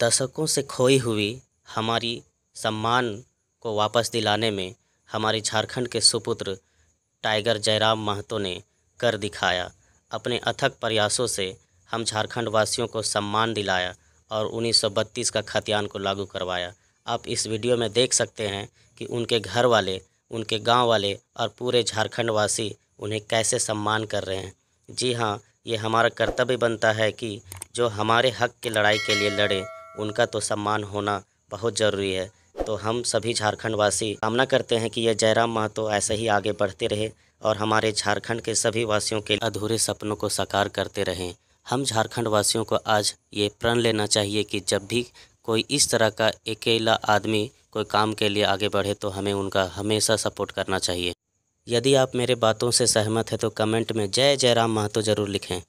दशकों से खोई हुई हमारी सम्मान को वापस दिलाने में हमारे झारखंड के सुपुत्र टाइगर जयराम महतो ने कर दिखाया अपने अथक प्रयासों से हम झारखंड वासियों को सम्मान दिलाया और 1932 का खतियान को लागू करवाया आप इस वीडियो में देख सकते हैं कि उनके घर वाले उनके गांव वाले और पूरे झारखंड वासी उन्हें कैसे सम्मान कर रहे हैं जी हाँ ये हमारा कर्तव्य बनता है कि जो हमारे हक की लड़ाई के लिए लड़ें उनका तो सम्मान होना बहुत ज़रूरी है तो हम सभी झारखंडवासी कामना करते हैं कि यह जयराम महतो ऐसे ही आगे बढ़ते रहे और हमारे झारखंड के सभी वासियों के अधूरे सपनों को साकार करते रहें हम झारखंड वासियों को आज ये प्रण लेना चाहिए कि जब भी कोई इस तरह का अकेला आदमी कोई काम के लिए आगे बढ़े तो हमें उनका हमेशा सपोर्ट करना चाहिए यदि आप मेरे बातों से सहमत हैं तो कमेंट में जय जयराम महतो ज़रूर लिखें